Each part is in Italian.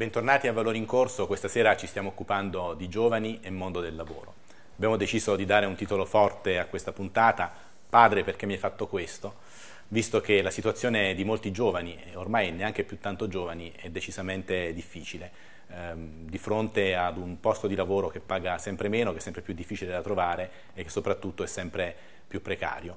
Bentornati a Valori in Corso, questa sera ci stiamo occupando di giovani e mondo del lavoro. Abbiamo deciso di dare un titolo forte a questa puntata, Padre perché mi hai fatto questo, visto che la situazione di molti giovani, ormai neanche più tanto giovani, è decisamente difficile. Ehm, di fronte ad un posto di lavoro che paga sempre meno, che è sempre più difficile da trovare e che soprattutto è sempre più precario.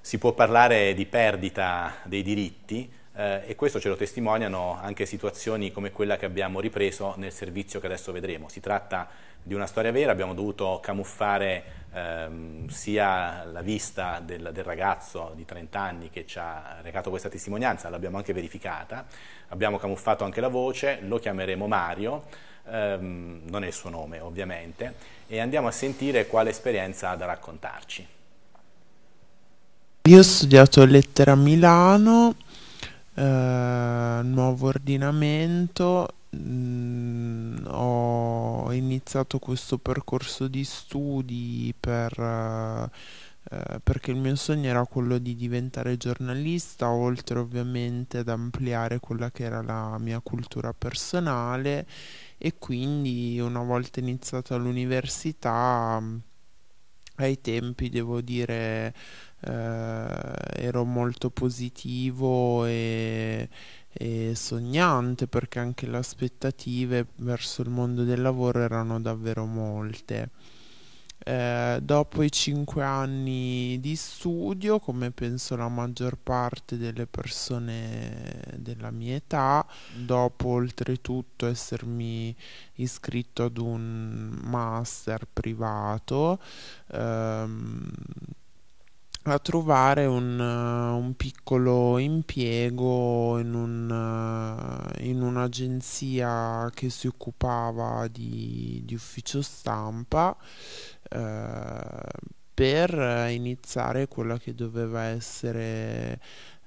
Si può parlare di perdita dei diritti, eh, e questo ce lo testimoniano anche situazioni come quella che abbiamo ripreso nel servizio che adesso vedremo. Si tratta di una storia vera, abbiamo dovuto camuffare ehm, sia la vista del, del, ragazzo di 30 anni che ci ha recato questa testimonianza, l'abbiamo anche verificata, abbiamo camuffato anche la voce, lo chiameremo Mario, ehm, non è il suo nome ovviamente, e andiamo a sentire quale esperienza ha da raccontarci. Io ho studiato lettera a Milano eh, nuovo ordinamento mh, mm, ho iniziato questo percorso di studi per, eh, eh, perché il mio sogno era quello di diventare giornalista oltre ovviamente ad ampliare quella che era la mia cultura personale e quindi una volta iniziato all'università ai tempi devo dire eh, ero molto positivo e, e, sognante perché anche le aspettative verso il mondo del lavoro erano davvero molte. Eh, dopo i cinque anni di studio, come penso la maggior parte delle persone della mia età, dopo oltretutto essermi iscritto ad un master privato, ehm, a trovare un, un, piccolo impiego in, un, in un'agenzia che si occupava di, di ufficio stampa eh, per iniziare quella che doveva essere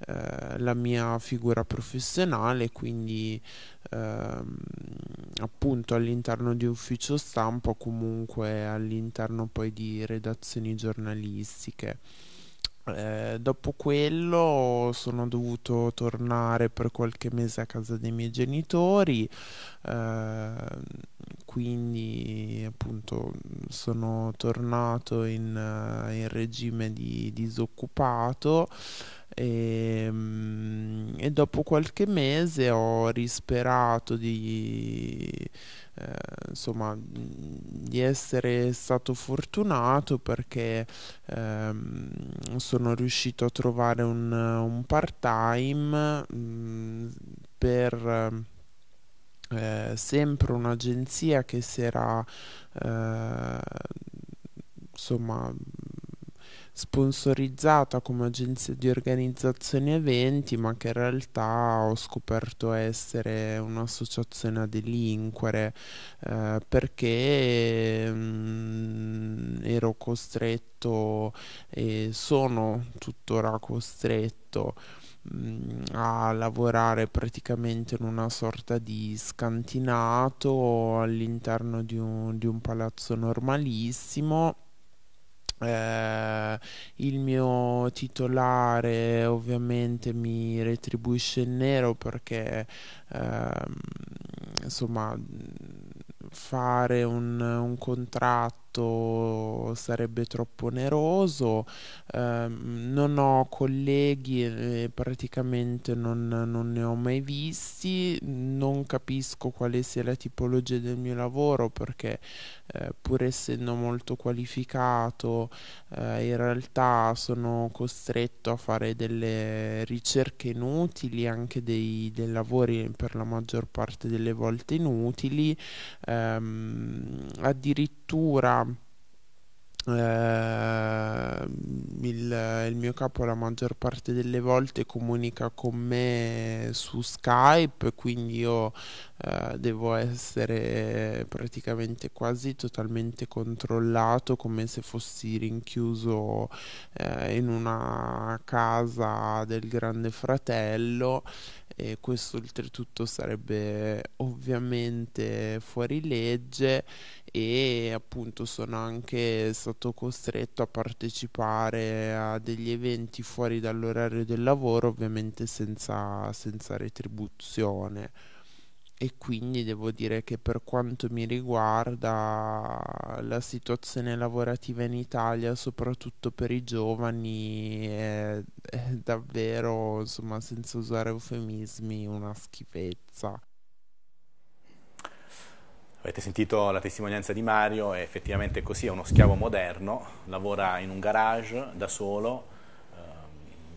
eh, la mia figura professionale, quindi ehm, appunto all'interno di ufficio stampa o comunque all'interno poi di redazioni giornalistiche. Eh, dopo quello sono dovuto tornare per qualche mese a casa dei miei genitori, eh, quindi appunto sono tornato in, eh, in regime di disoccupato. E, ehm, e, dopo qualche mese ho risperato di, eh, insomma di essere stato fortunato perché ehm, sono riuscito a trovare un, un part time per eh, sempre un'agenzia che si era eh, insomma sponsorizzata come agenzia di organizzazione eventi, ma che in realtà ho scoperto essere un'associazione a delinquere eh, perché mh, mm, ero costretto e sono tuttora costretto mm, a lavorare praticamente in una sorta di scantinato all'interno di un, di un palazzo normalissimo eh, il mio titolare ovviamente mi retribuisce in nero perché ehm, insomma fare un, un contratto sarebbe troppo oneroso, eh, non ho colleghi e praticamente non, non ne ho mai visti, non capisco quale sia la tipologia del mio lavoro perché eh, pur essendo molto qualificato eh, in realtà sono costretto a fare delle ricerche inutili, anche dei, dei lavori per la maggior parte delle volte inutili. Eh, ehm, addirittura eh, il, il, mio capo la maggior parte delle volte comunica con me su Skype, quindi io eh, devo essere praticamente quasi totalmente controllato come se fossi rinchiuso uh, in una casa del grande fratello e questo oltretutto sarebbe ovviamente fuori legge e appunto sono anche stato costretto a partecipare a degli eventi fuori dall'orario del lavoro ovviamente senza, senza retribuzione e quindi devo dire che per quanto mi riguarda la situazione lavorativa in Italia, soprattutto per i giovani, è, è davvero, insomma, senza usare eufemismi, una schifezza. Avete sentito la testimonianza di Mario, è effettivamente così, è uno schiavo moderno, lavora in un garage da solo,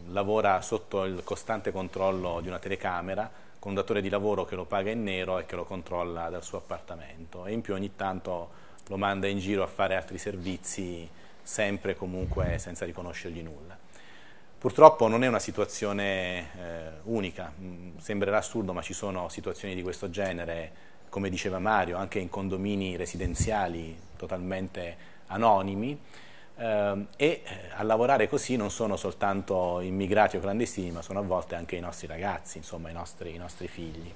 eh, lavora sotto il costante controllo di una telecamera, con un datore di lavoro che lo paga in nero e che lo controlla dal suo appartamento e in più ogni tanto lo manda in giro a fare altri servizi sempre e comunque senza riconoscergli nulla. Purtroppo non è una situazione eh, unica, mm, sembrerà assurdo ma ci sono situazioni di questo genere, come diceva Mario, anche in condomini residenziali totalmente anonimi Ehm, e eh, a lavorare così non sono soltanto immigrati o clandestini, ma sono a volte anche i nostri ragazzi, insomma i nostri, i nostri figli.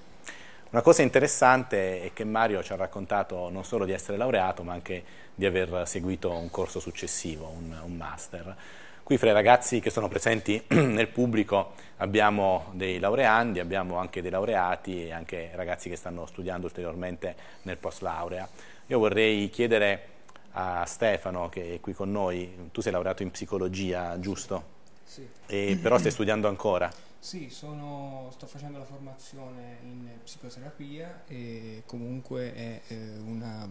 Una cosa interessante è che Mario ci ha raccontato non solo di essere laureato, ma anche di aver seguito un corso successivo, un, un master. Qui fra i ragazzi che sono presenti nel pubblico abbiamo dei laureandi, abbiamo anche dei laureati e anche ragazzi che stanno studiando ulteriormente nel post laurea. Io vorrei chiedere a Stefano che è qui con noi, tu sei laureato in psicologia, giusto? Sì. E, però stai studiando ancora? Sì, sono, sto facendo la formazione in psicoterapia e comunque è eh, una,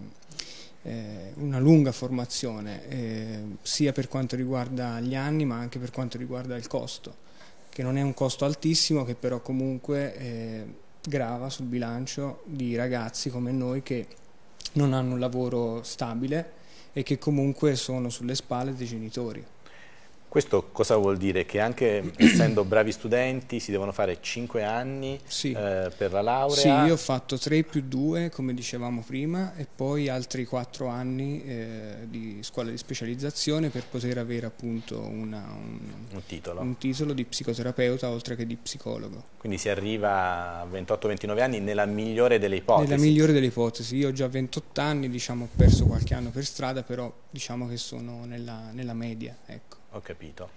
eh, una, lunga formazione, eh, sia per quanto riguarda gli anni ma anche per quanto riguarda il costo, che non è un costo altissimo che però comunque eh, grava sul bilancio di ragazzi come noi che non hanno un lavoro stabile e che comunque sono sulle spalle dei genitori. Questo cosa vuol dire? Che anche essendo bravi studenti si devono fare 5 anni sì. eh, per la laurea? Sì, io ho fatto 3 più 2 come dicevamo prima e poi altri 4 anni eh, di scuola di specializzazione per poter avere appunto una, un, un, titolo. un, titolo. di psicoterapeuta oltre che di psicologo. Quindi si arriva a 28-29 anni nella migliore delle ipotesi? Nella migliore delle ipotesi, io ho già 28 anni, diciamo ho perso qualche anno per strada però diciamo che sono nella, nella media ecco. Ho capito.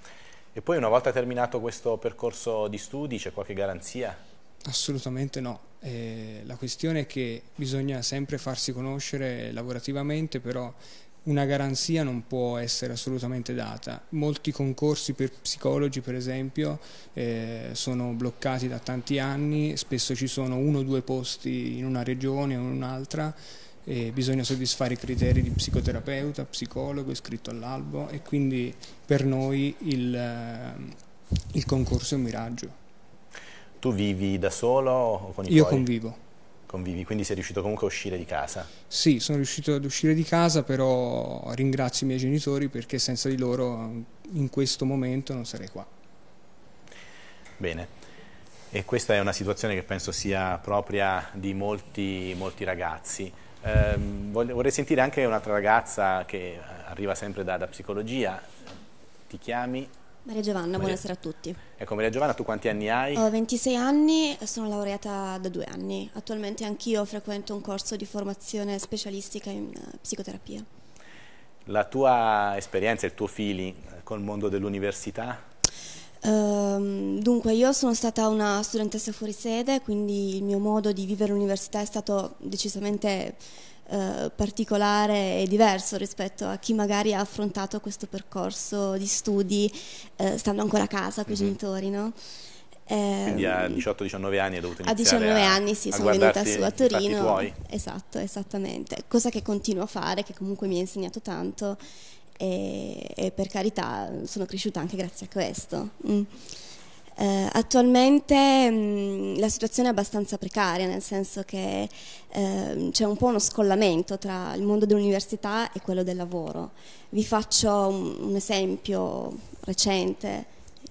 E poi una volta terminato questo percorso di studi c'è qualche garanzia? Assolutamente no. Eh, la questione è che bisogna sempre farsi conoscere lavorativamente, però una garanzia non può essere assolutamente data. Molti concorsi per psicologi, per esempio, eh, sono bloccati da tanti anni, spesso ci sono uno o due posti in una regione o in un'altra eh, bisogna soddisfare i criteri di psicoterapeuta, psicologo iscritto all'albo e quindi per noi il, eh, il concorso è un miraggio. Tu vivi da solo o con i Io tuoi? convivo. Convivi, quindi sei riuscito comunque a uscire di casa? Sì, sono riuscito ad uscire di casa, però ringrazio i miei genitori perché senza di loro in questo momento non sarei qua. Bene e questa è una situazione che penso sia propria di molti, molti ragazzi. Eh, vorrei sentire anche un'altra ragazza che eh, arriva sempre da, da psicologia. Ti chiami? Maria Giovanna, Maria... buonasera a tutti. Ecco, Maria Giovanna, tu quanti anni hai? Ho 26 anni, e sono laureata da due anni. Attualmente anch'io frequento un corso di formazione specialistica in eh, psicoterapia. La tua esperienza, il tuo feeling eh, col mondo dell'università? Ehm, dunque, io sono stata una studentessa fuori sede, quindi il mio modo di vivere l'università è stato decisamente uh, particolare e diverso rispetto a chi magari ha affrontato questo percorso di studi uh, stando ancora a casa con i mm-hmm. genitori, no? Ehm, quindi a 18-19 anni hai dovuto iniziare a 19 a, anni sì, sono venuta su a Torino. Esatto, esattamente. Cosa che continuo a fare, che comunque mi ha insegnato tanto e, e per carità sono cresciuta anche grazie a questo. Mm. Eh, attualmente mh, mm, la situazione è abbastanza precaria, nel senso che eh, c'è un po' uno scollamento tra il mondo dell'università e quello del lavoro. Vi faccio un, un esempio recente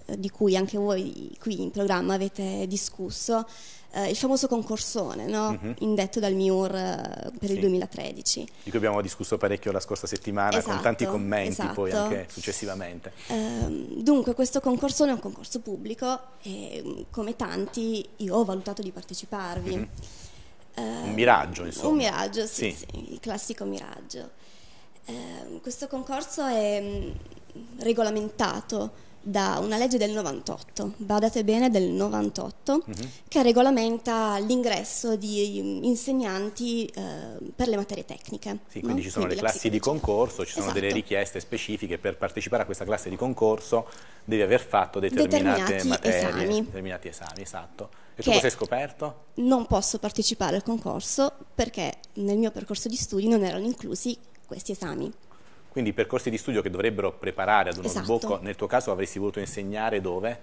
eh, di cui anche voi qui in programma avete discusso eh, il famoso concorsone no? mm-hmm. indetto dal MIUR eh, per sì. il 2013. Di cui abbiamo discusso parecchio la scorsa settimana esatto, con tanti commenti esatto. poi anche successivamente. Eh, dunque questo concorsone è un concorso pubblico e mm, come tanti io ho valutato di parteciparvi. Mm-hmm. un miraggio insomma. Un miraggio, sì, sì. sì il classico miraggio. Ehm, questo concorso è mm, regolamentato da una legge del 98, badate bene del 98, uh-huh. Mhm. che regolamenta l'ingresso di insegnanti eh, per le materie tecniche. Sì, no? quindi ci sono quindi le classi di concorso, ci sono esatto. delle richieste specifiche per partecipare a questa classe di concorso devi aver fatto determinate materie, esami. determinati esami, esatto. E tu cosa hai scoperto? Non posso partecipare al concorso perché nel mio percorso di studi non erano inclusi questi esami. Quindi i percorsi di studio che dovrebbero preparare ad uno esatto. sbocco, nel tuo caso avresti voluto insegnare dove?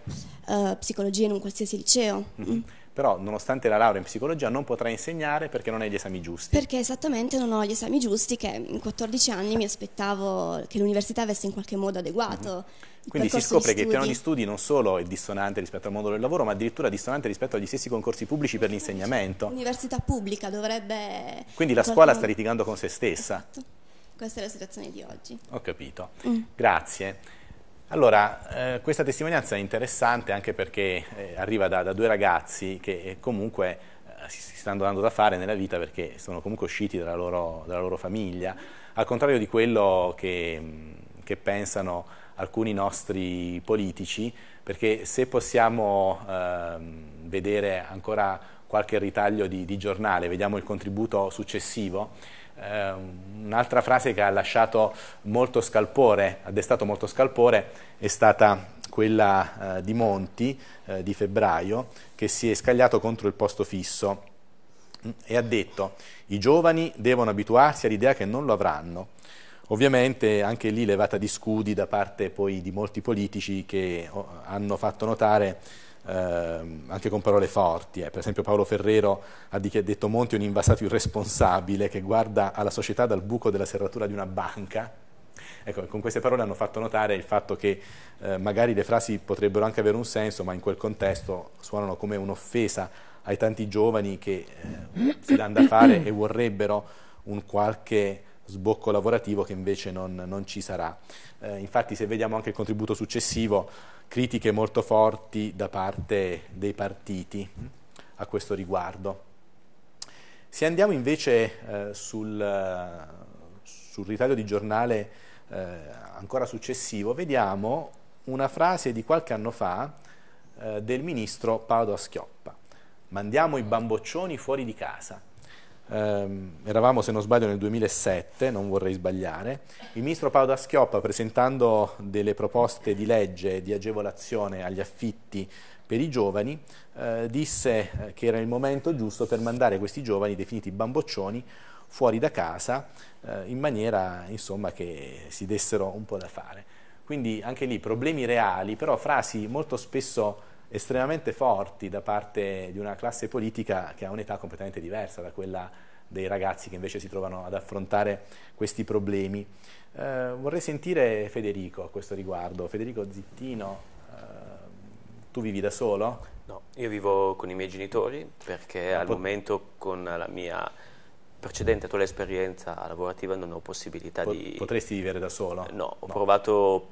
Uh, psicologia in un qualsiasi liceo. Mhm. Mm -hmm. Però nonostante la laurea in psicologia non potrai insegnare perché non hai gli esami giusti. Perché esattamente non ho gli esami giusti che in 14 anni mi aspettavo che l'università avesse in qualche modo adeguato. Mm -hmm. Quindi si scopre che il piano di studi non solo è dissonante rispetto al mondo del lavoro, ma addirittura dissonante rispetto agli stessi concorsi pubblici per l'insegnamento. L'università pubblica dovrebbe... Quindi la scuola sta litigando con se stessa. Esatto. Questa è la situazione di oggi. Ho capito, mm. grazie. Allora, eh, questa testimonianza è interessante anche perché eh, arriva da, da, due ragazzi che eh, comunque eh, si, si, stanno dando da fare nella vita perché sono comunque usciti dalla loro, dalla loro famiglia, al contrario di quello che, mm, che pensano alcuni nostri politici, perché se possiamo eh, vedere ancora qualche ritaglio di, di giornale, vediamo il contributo successivo, eh, un'altra frase che ha lasciato molto scalpore, ha destato molto scalpore, è stata quella eh, di Monti eh, di febbraio, che si è scagliato contro il posto fisso e ha detto i giovani devono abituarsi all'idea che non lo avranno. Ovviamente anche lì levata di scudi da parte poi di molti politici che oh, hanno fatto notare Ehm, anche con parole forti. Eh. Per esempio Paolo Ferrero ha detto Monti è un invasato irresponsabile che guarda alla società dal buco della serratura di una banca. Ecco, con queste parole hanno fatto notare il fatto che eh, magari le frasi potrebbero anche avere un senso, ma in quel contesto suonano come un'offesa ai tanti giovani che eh, si danno da fare e vorrebbero un qualche sbocco lavorativo che invece non, non ci sarà. Eh, infatti se vediamo anche il contributo successivo, critiche molto forti da parte dei partiti mm, a questo riguardo. Se andiamo invece eh, sul, eh, sul, ritaglio di giornale eh, ancora successivo, vediamo una frase di qualche anno fa eh, del ministro Paolo Schioppa. Mandiamo i bamboccioni fuori di casa ehm, eravamo se non sbaglio nel 2007, non vorrei sbagliare, il ministro Paola Schioppa presentando delle proposte di legge di agevolazione agli affitti per i giovani, eh, disse eh, che era il momento giusto per mandare questi giovani definiti bamboccioni fuori da casa eh, in maniera insomma, che si dessero un po' da fare. Quindi anche lì problemi reali, però frasi molto spesso estremamente forti da parte di una classe politica che ha un'età completamente diversa da quella dei ragazzi che invece si trovano ad affrontare questi problemi. Eh, vorrei sentire Federico a questo riguardo. Federico Zittino, eh, tu vivi da solo? No, io vivo con i miei genitori perché ah, al momento con la mia precedente attuale esperienza lavorativa non ho possibilità Pot di... Potresti vivere da solo? No, ho no. provato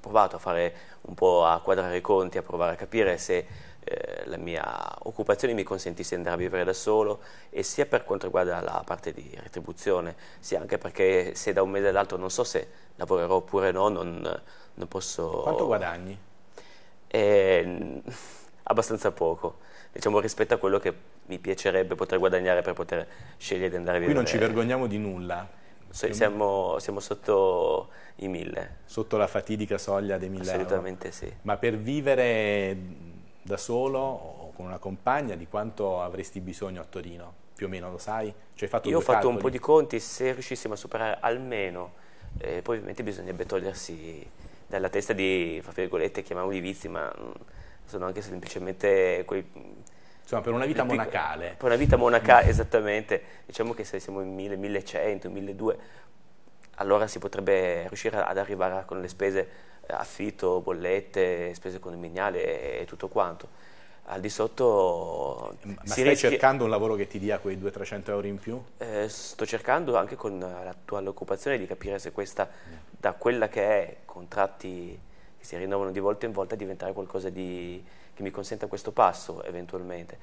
provato a fare un po' a quadrare i conti, a provare a capire se eh, la mia occupazione mi consentisse di andare a vivere da solo e sia per quanto riguarda la parte di retribuzione, sia anche perché se da un mese all'altro non so se lavorerò oppure no, non, non posso... Quanto guadagni? Eh, abbastanza poco diciamo, rispetto a quello che mi piacerebbe poter guadagnare per poter scegliere di andare a vivere. Qui non ci vergogniamo di nulla. siamo, siamo, sotto i mille. Sotto la fatidica soglia dei mille Assolutamente euro. sì. Ma per vivere da solo o con una compagna, di quanto avresti bisogno a Torino? Più o meno lo sai? Cioè, Io ho fatto calcoli. un po' di conti, se riuscissimo a superare almeno, eh, poi ovviamente bisognerebbe togliersi dalla testa di, fra virgolette, chiamiamoli vizi, ma mm, sono anche semplicemente quei... Insomma, per una vita monacale. Per una vita monacale, mm. esattamente. Diciamo che se siamo in 1000, 1100, 1200, allora si potrebbe riuscire ad arrivare con le spese eh, affitto, bollette, spese condominiali e, tutto quanto al di sotto... Ma stai rischia... cercando un lavoro che ti dia quei 200-300 euro in più? Eh, sto cercando anche con l'attuale occupazione di capire se questa, mm. da quella che è, contratti che si rinnovano di volta in volta, diventare qualcosa di, che mi consenta questo passo eventualmente.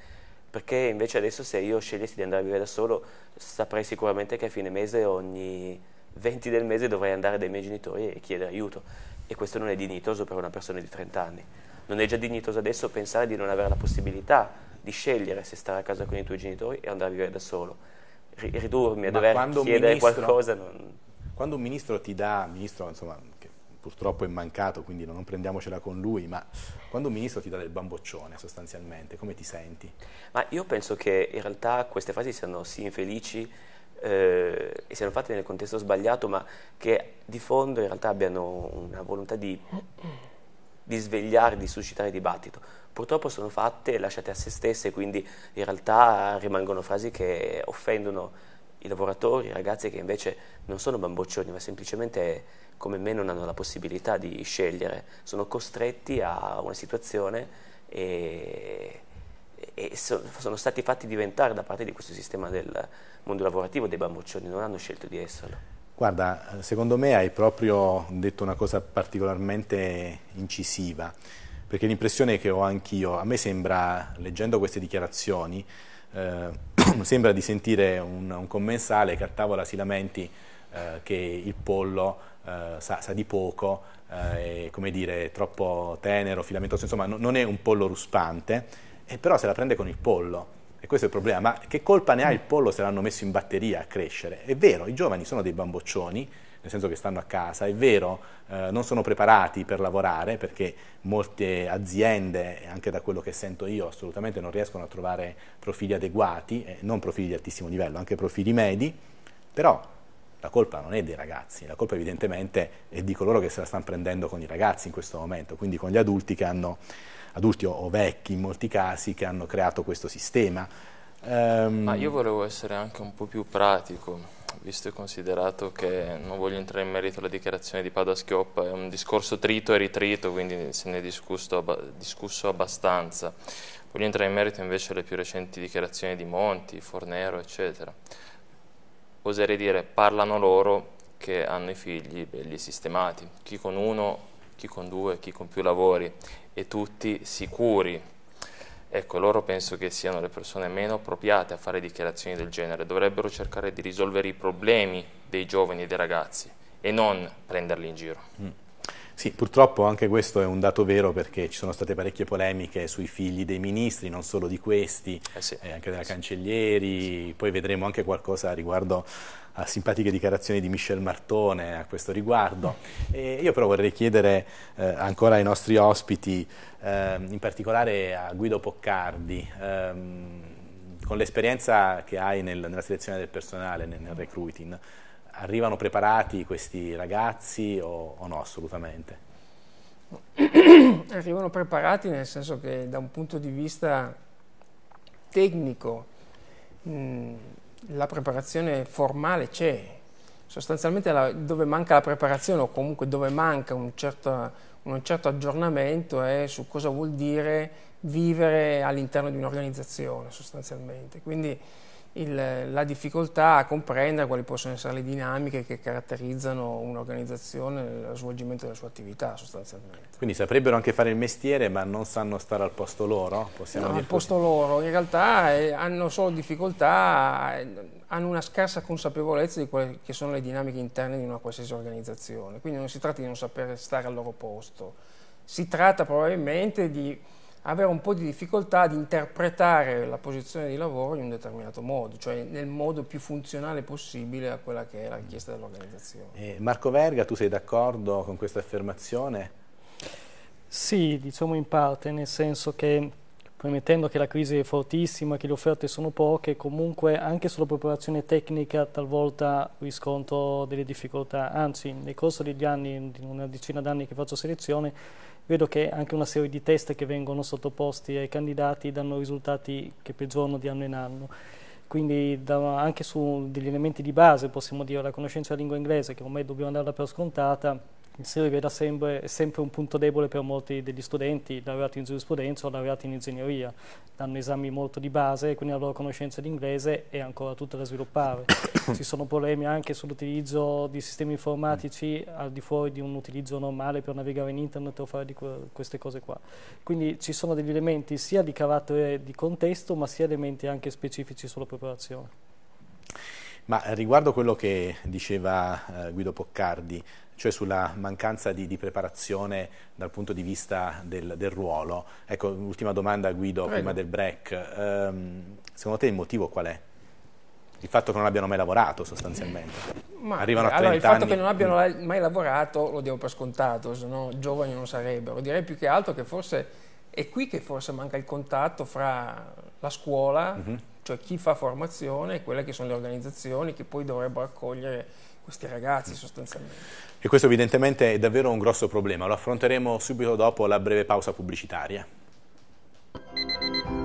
Perché invece adesso se io scegliessi di andare a vivere da solo, saprei sicuramente che a fine mese ogni 20 del mese dovrei andare dai miei genitori e chiedere aiuto. E questo non è dignitoso per una persona di 30 anni. Non è già dignitoso adesso pensare di non avere la possibilità di scegliere se stare a casa con i tuoi genitori e andare a vivere da solo. Ridurmi a Ma dover chiedere ministro, qualcosa. Non... Quando un ministro ti dà, ministro insomma, che purtroppo è mancato, quindi non prendiamocela con lui, ma quando un ministro ti dà del bamboccione sostanzialmente, come ti senti? Ma io penso che in realtà queste frasi siano sì infelici, eh, e siano fatte nel contesto sbagliato, ma che di fondo in realtà abbiano una volontà di, di svegliare, di suscitare dibattito. Purtroppo sono fatte e lasciate a se stesse, quindi in realtà rimangono frasi che offendono i lavoratori, i ragazzi che invece non sono bamboccioni, ma semplicemente come me non hanno la possibilità di scegliere, sono costretti a una situazione e e sono stati fatti diventare da parte di questo sistema del mondo lavorativo dei bamboccioni, non hanno scelto di esserlo. Guarda, secondo me hai proprio detto una cosa particolarmente incisiva, perché l'impressione che ho anch'io, a me sembra, leggendo queste dichiarazioni, eh, sembra di sentire un, un, commensale che a tavola si lamenti eh, che il pollo eh, sa, sa, di poco, è eh, come dire, troppo tenero, filamentoso, insomma non, non è un pollo ruspante, e però se la prende con il pollo. E questo è il problema. Ma che colpa ne ha il pollo se l'hanno messo in batteria a crescere? È vero, i giovani sono dei bamboccioni, nel senso che stanno a casa, è vero, eh, non sono preparati per lavorare perché molte aziende, anche da quello che sento io, assolutamente non riescono a trovare profili adeguati, eh, non profili di altissimo livello, anche profili medi, però la colpa non è dei ragazzi, la colpa evidentemente è di coloro che se la stanno prendendo con i ragazzi in questo momento, quindi con gli adulti che hanno adulti o, vecchi in molti casi, che hanno creato questo sistema. Um... Ma io volevo essere anche un po' più pratico visto e considerato che non voglio entrare in merito alla dichiarazione di Padoa-Schioppa, è un discorso trito e ritrito, quindi se ne è discusso, discusso, abbastanza. Voglio entrare in merito invece alle più recenti dichiarazioni di Monti, Fornero, eccetera. Oserei dire, parlano loro che hanno i figli belli sistemati, chi con uno, chi con due, chi con più lavori, e tutti sicuri. Ecco, loro penso che siano le persone meno appropriate a fare dichiarazioni del genere, dovrebbero cercare di risolvere i problemi dei giovani e dei ragazzi e non prenderli in giro. Mm. Sì, purtroppo anche questo è un dato vero perché ci sono state parecchie polemiche sui figli dei ministri, non solo di questi, eh sì, eh, anche della sì. Cancellieri, poi vedremo anche qualcosa riguardo a simpatiche dichiarazioni di Michel Martone a questo riguardo. E io però vorrei chiedere eh, ancora ai nostri ospiti, eh, in particolare a Guido Poccardi, ehm, con l'esperienza che hai nel, nella selezione del personale, nel, nel recruiting, arrivano preparati questi ragazzi o, o no assolutamente? Arrivano preparati nel senso che da un punto di vista tecnico mh, mm, la preparazione formale c'è, sostanzialmente la, dove manca la preparazione o comunque dove manca un certo, un certo aggiornamento è su cosa vuol dire vivere all'interno di un'organizzazione sostanzialmente. Quindi il, la difficoltà a comprendere quali possono essere le dinamiche che caratterizzano un'organizzazione nello svolgimento della sua attività sostanzialmente. Quindi saprebbero anche fare il mestiere ma non sanno stare al posto loro? Possiamo no, al posto loro, in realtà eh, hanno solo difficoltà, eh, hanno una scarsa consapevolezza di quelle che sono le dinamiche interne di una qualsiasi organizzazione, quindi non si tratta di non sapere stare al loro posto, si tratta probabilmente di avere un po' di difficoltà ad interpretare la posizione di lavoro in un determinato modo, cioè nel modo più funzionale possibile a quella che è la richiesta dell'organizzazione. Eh, Marco Verga, tu sei d'accordo con questa affermazione? Sì, diciamo in parte, nel senso che premettendo che la crisi è fortissima, che le offerte sono poche, comunque anche sulla preparazione tecnica talvolta riscontro delle difficoltà, anzi nel corso degli anni, di una decina d'anni che faccio selezione, Vedo che anche una serie di test che vengono sottoposti ai candidati danno risultati che peggiorano di anno in anno. Quindi da, anche su degli elementi di base, possiamo dire, la conoscenza della lingua inglese, che ormai dobbiamo darla per scontata, si rivela sempre, sempre un punto debole per molti degli studenti laureati in giurisprudenza o laureati in ingegneria. Danno esami molto di base, quindi la loro conoscenza di inglese è ancora tutta da sviluppare. ci sono problemi anche sull'utilizzo di sistemi informatici al di fuori di un utilizzo normale per navigare in internet o fare que queste cose qua. Quindi ci sono degli elementi sia di carattere di contesto ma sia elementi anche specifici sulla preparazione. Ma riguardo quello che diceva eh, Guido Poccardi, cioè sulla mancanza di, di, preparazione dal punto di vista del, del ruolo, ecco, ultima domanda Guido, Prego. prima del break, ehm, secondo te il motivo qual è? il fatto che non abbiano mai lavorato sostanzialmente. Ma, Arrivano a 30 allora, il fatto anni. che non abbiano mai lavorato lo devo per scontato, se no giovani non sarebbero. Direi più che altro che forse è qui che forse manca il contatto fra la scuola, mm -hmm. cioè chi fa formazione e quelle che sono le organizzazioni che poi dovrebbero accogliere questi ragazzi mm. sostanzialmente. E questo evidentemente è davvero un grosso problema, lo affronteremo subito dopo la breve pausa pubblicitaria.